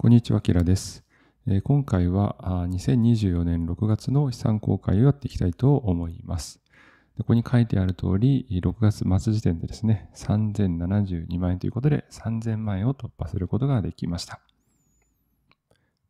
こんにちは、キラです。今回は2024年6月の資産公開をやっていきたいと思います。ここに書いてある通り、6月末時点でですね、3072万円ということで、3000万円を突破することができました。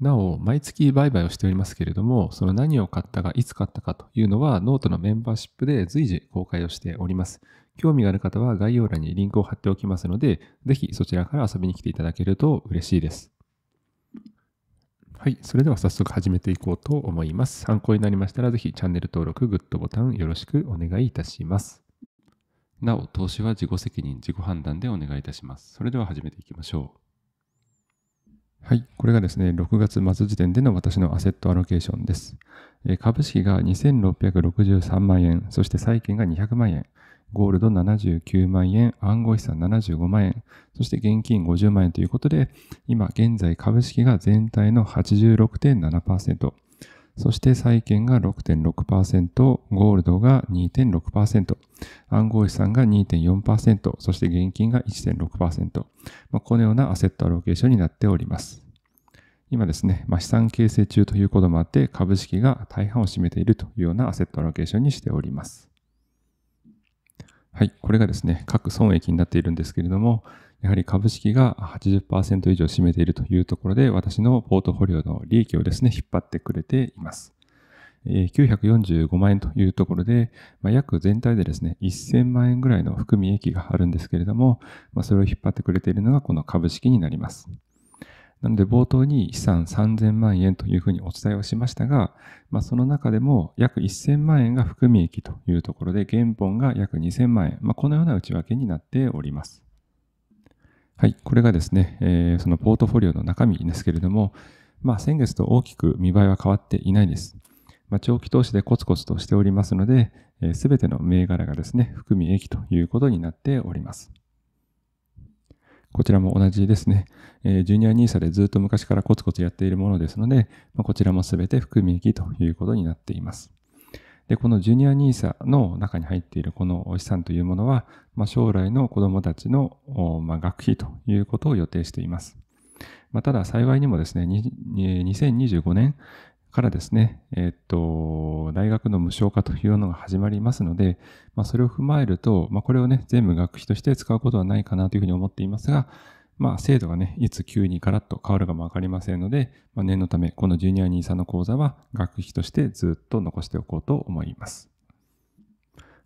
なお、毎月売買をしておりますけれども、その何を買ったか、いつ買ったかというのは、ノートのメンバーシップで随時公開をしております。興味がある方は概要欄にリンクを貼っておきますので、ぜひそちらから遊びに来ていただけると嬉しいです。はい、それでは早速始めていこうと思います。参考になりましたら、ぜひチャンネル登録、グッドボタンよろしくお願いいたします。なお、投資は自己責任、自己判断でお願いいたします。それでは始めていきましょう。はい、これがですね、6月末時点での私のアセットアロケーションです。株式が2663万円、そして債券が200万円、ゴールド79万円、暗号資産75万円、そして現金50万円ということで、今現在株式が全体の86.7%、そして債券が6.6%、ゴールドが2.6%、暗号資産が2.4%、そして現金が1.6%、まあ、このようなアセットアロケーションになっております。今ですね、まあ、資産形成中ということもあって、株式が大半を占めているというようなアセットアロケーションにしております。はい、これがですね、各損益になっているんですけれども、やはり株式が80%以上占めているというところで、私のポートフォリオの利益をですね、引っ張ってくれています。945万円というところで、まあ、約全体でですね、1000万円ぐらいの含み益があるんですけれども、まあ、それを引っ張ってくれているのがこの株式になります。なので冒頭に資産3000万円というふうにお伝えをしましたが、まあ、その中でも約1000万円が含み益というところで原本が約2000万円、まあ、このような内訳になっております。はい、これがですね、えー、そのポートフォリオの中身ですけれども、まあ、先月と大きく見栄えは変わっていないです。まあ、長期投資でコツコツとしておりますので、す、えー、ての銘柄がですね、含み益ということになっております。こちらも同じですね。えー、ジュニア NISA でずっと昔からコツコツやっているものですので、まあ、こちらも全て含み益ということになっています。で、このジュニア NISA の中に入っているこの資産というものは、まあ、将来の子供たちの、まあ、学費ということを予定しています。まあ、ただ幸いにもですね、2025年、からですね、えっと、大学の無償化というのが始まりますので、まあ、それを踏まえると、まあ、これをね、全部学費として使うことはないかなというふうに思っていますが、まあ、制度がね、いつ急にガラッと変わるかもわかりませんので、まあ、念のため、このジュニア NISA の講座は学費としてずっと残しておこうと思います。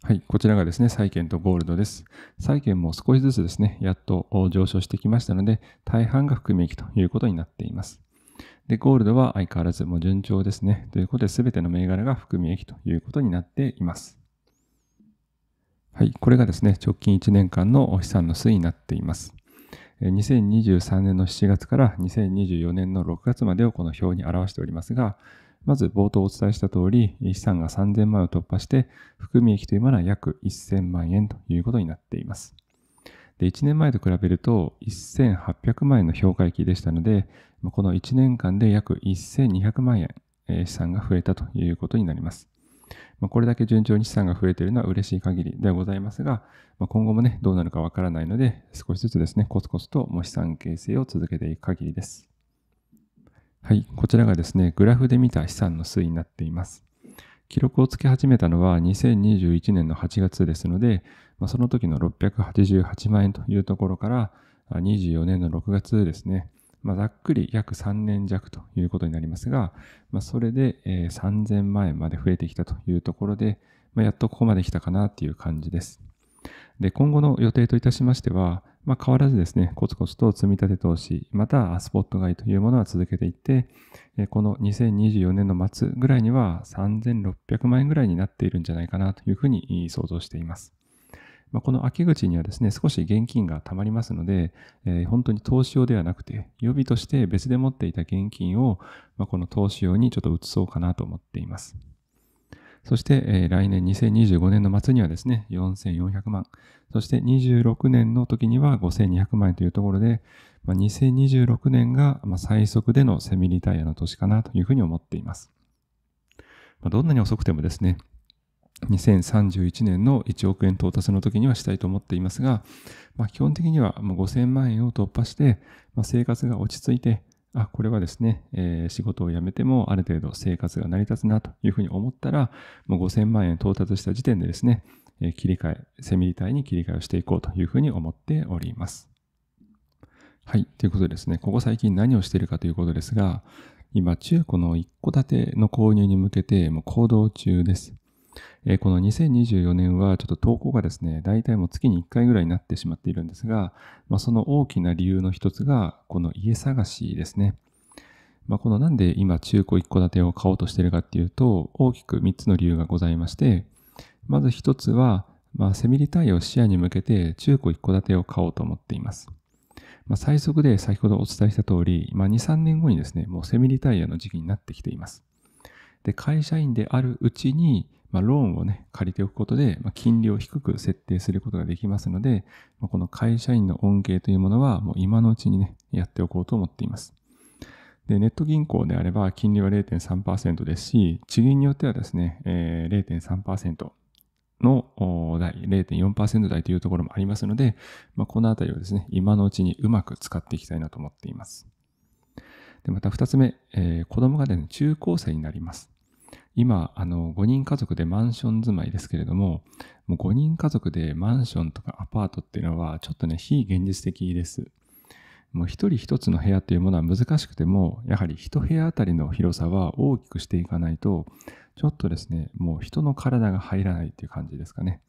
はい、こちらがですね、債券とゴールドです。債券も少しずつですね、やっと上昇してきましたので、大半が含み益ということになっています。で、ゴールドは相変わらずもう順調ですね。ということで、すべての銘柄が含み益ということになっています。はい、これがですね、直近1年間の資産の推移になっています。2023年の7月から2024年の6月までをこの表に表しておりますが、まず冒頭お伝えした通り、資産が3000万を突破して、含み益というものは約1000万円ということになっています。で、1年前と比べると1800万円の評価益でしたので、この1年間で約1200万円資産が増えたということになります。これだけ順調に資産が増えているのは嬉しい限りではございますが、今後もね、どうなるかわからないので、少しずつですね、コツコツと資産形成を続けていく限りです。はい、こちらがですね、グラフで見た資産の推移になっています。記録をつけ始めたのは2021年の8月ですので、まあ、その時の688万円というところから、24年の6月ですね、まあ、ざっくり約3年弱ということになりますが、まあ、それで、3000万円まで増えてきたというところで、まあ、やっとここまで来たかなという感じです。で、今後の予定といたしましては、まあ、変わらずですね、コツコツと積み立て投資、またはスポット買いというものは続けていって、この2024年の末ぐらいには3600万円ぐらいになっているんじゃないかなというふうに想像しています。まあ、この秋口にはですね、少し現金が貯まりますので、えー、本当に投資用ではなくて、予備として別で持っていた現金を、まあ、この投資用にちょっと移そうかなと思っています。そして、えー、来年2025年の末にはですね、4400万。そして26年の時には5200万円というところで、まあ、2026年が、まあ、最速でのセミリタイアの年かなというふうに思っています。まあ、どんなに遅くてもですね、2031年の1億円到達の時にはしたいと思っていますが、まあ、基本的には5000万円を突破して、まあ、生活が落ち着いて、あ、これはですね、えー、仕事を辞めてもある程度生活が成り立つなというふうに思ったら、もう5000万円到達した時点でですね、えー、切り替え、セミリ単位に切り替えをしていこうというふうに思っております。はい。ということでですね、ここ最近何をしているかということですが、今、中古の一戸建ての購入に向けて、もう行動中です。えこの2024年はちょっと投稿がですね、大体もう月に1回ぐらいになってしまっているんですが、まあ、その大きな理由の一つが、この家探しですね。まあ、このなんで今中古一戸建てを買おうとしているかっていうと、大きく3つの理由がございまして、まず1つは、まあ、セミリタイを視野に向けて中古一戸建てを買おうと思っています。まあ、最速で先ほどお伝えした通り、まあ、2、3年後にですね、もうセミリタイアの時期になってきています。で、会社員であるうちに、まあ、ローンをね、借りておくことで、まあ、金利を低く設定することができますので、まあ、この会社員の恩恵というものは、もう今のうちにね、やっておこうと思っています。で、ネット銀行であれば、金利は0.3%ですし、地銀によってはですね、えー、0.3%。の台、0.4%台というところもありますので、まあ、このあたりをですね、今のうちにうまく使っていきたいなと思っています。でまた二つ目、えー、子供がね、中高生になります。今、あの、5人家族でマンション住まいですけれども、もう5人家族でマンションとかアパートっていうのは、ちょっとね、非現実的です。もう一人一つの部屋というものは難しくても、やはり一部屋あたりの広さは大きくしていかないと、ちょっとですね、もう人の体が入らないっていう感じですかね。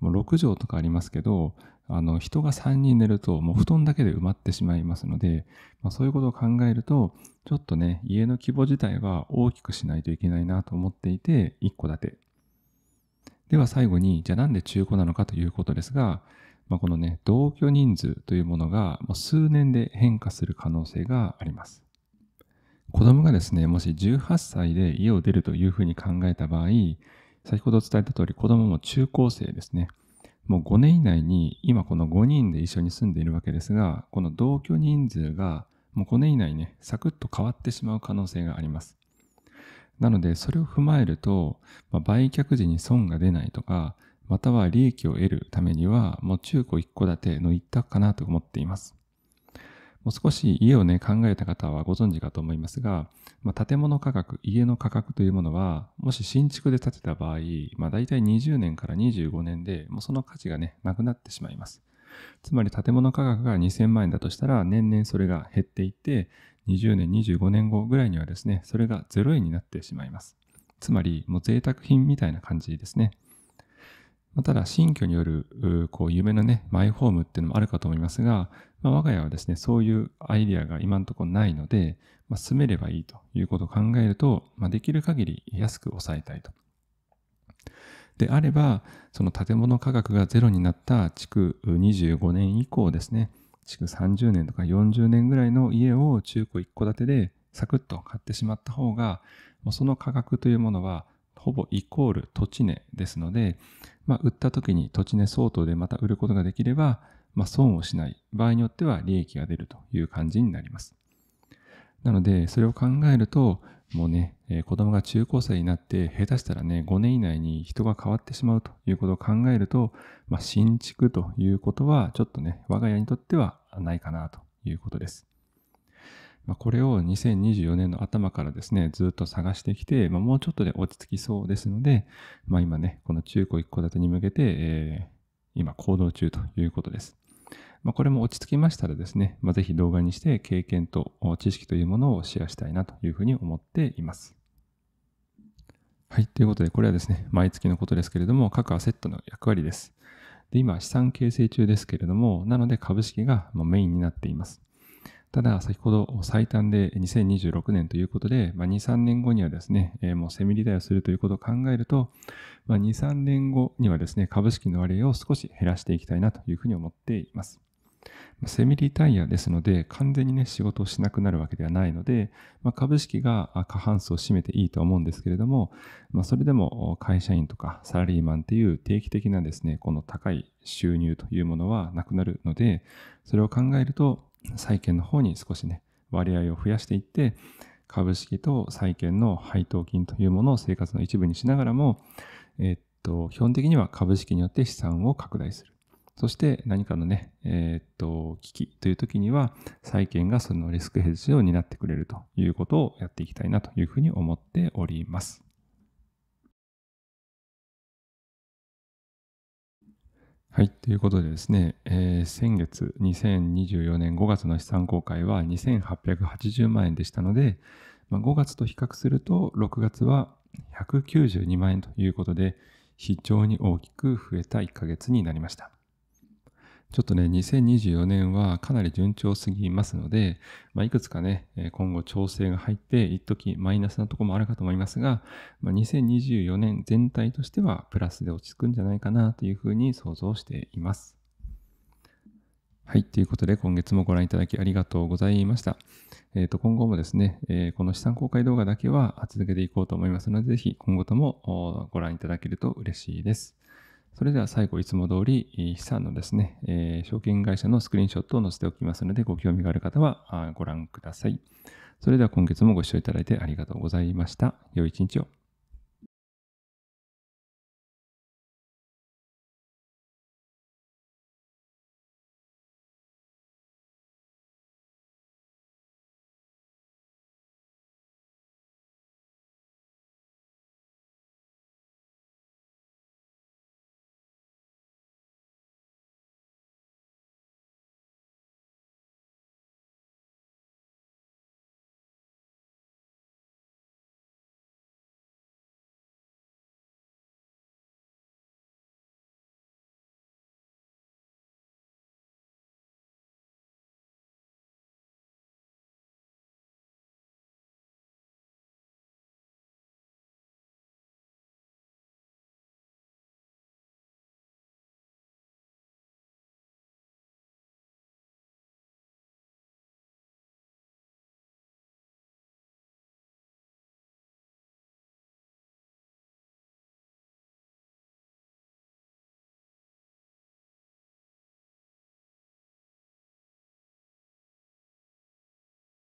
もう6畳とかありますけど、あの人が3人寝るともう布団だけで埋まってしまいますので、まあ、そういうことを考えると、ちょっとね、家の規模自体は大きくしないといけないなと思っていて、1戸建て。では最後に、じゃあなんで中古なのかということですが、まあ、このね、同居人数というものが数年で変化する可能性があります。子供がですね、もし18歳で家を出るというふうに考えた場合、先ほど伝えた通り子供も中高生ですね。もう5年以内に今この5人で一緒に住んでいるわけですが、この同居人数がもう5年以内ね、サクッと変わってしまう可能性があります。なので、それを踏まえると、まあ、売却時に損が出ないとか、または利益を得るためには、もう中古一戸建ての一択かなと思っています。もう少し家をね、考えた方はご存知かと思いますが、まあ、建物価格、家の価格というものは、もし新築で建てた場合、まあ、大体20年から25年で、もうその価値がね、なくなってしまいます。つまり建物価格が2000万円だとしたら、年々それが減っていって、20年、25年後ぐらいにはですね、それが0円になってしまいます。つまり、もう贅沢品みたいな感じですね。ただ、新居による、こう、夢のね、マイホームっていうのもあるかと思いますが、まあ、我が家はですね、そういうアイディアが今のところないので、まあ、住めればいいということを考えると、まあ、できる限り安く抑えたいと。であれば、その建物価格がゼロになった築25年以降ですね、築30年とか40年ぐらいの家を中古一戸建てでサクッと買ってしまった方が、もうその価格というものはほぼイコール土地値ですので、まあ、売った時に土地値相当でまた売ることができれば、まあ、損をしない、場合によっては利益が出るという感じになります。なので、それを考えると、もうね、えー、子供が中高生になって、下手したらね、5年以内に人が変わってしまうということを考えると、まあ、新築ということは、ちょっとね、我が家にとってはないかなということです。まこれを2024年の頭からですね、ずっと探してきて、まあ、もうちょっとで落ち着きそうですので、まあ、今ね、この中古一戸建てに向けて、えー今行動中ということです。まあ、これも落ち着きましたらですね、まあ、ぜひ動画にして経験と知識というものをシェアしたいなというふうに思っています。はい。ということで、これはですね、毎月のことですけれども、各アセットの役割です。で今、資産形成中ですけれども、なので株式がメインになっています。ただ、先ほど最短で2026年ということで、まあ、2、3年後にはですね、もうセミリタイアするということを考えると、まあ、2、3年後にはですね、株式の割合を少し減らしていきたいなというふうに思っています。セミリタイアですので、完全にね、仕事をしなくなるわけではないので、まあ、株式が過半数を占めていいとは思うんですけれども、まあ、それでも会社員とかサラリーマンっていう定期的なですね、この高い収入というものはなくなるので、それを考えると、債券の方に少しね、割合を増やしていって、株式と債券の配当金というものを生活の一部にしながらも、えっと、基本的には株式によって資産を拡大する。そして何かのね、えー、っと、危機という時には、債券がそのリスクヘッジを担ってくれるということをやっていきたいなというふうに思っております。はい。ということでですね、えー、先月2024年5月の資産公開は2880万円でしたので、まあ、5月と比較すると6月は192万円ということで、非常に大きく増えた1ヶ月になりました。ちょっとね、2024年はかなり順調すぎますので、まあ、いくつかね、今後調整が入って、一時マイナスなところもあるかと思いますが、まあ、2024年全体としてはプラスで落ち着くんじゃないかなというふうに想像しています。はい。ということで、今月もご覧いただきありがとうございました。えっ、ー、と、今後もですね、えー、この資産公開動画だけは続けていこうと思いますので、ぜひ今後ともご覧いただけると嬉しいです。それでは最後、いつも通り、資産のですね、えー、証券会社のスクリーンショットを載せておきますので、ご興味がある方はご覧ください。それでは今月もご視聴いただいてありがとうございました。良い一日を。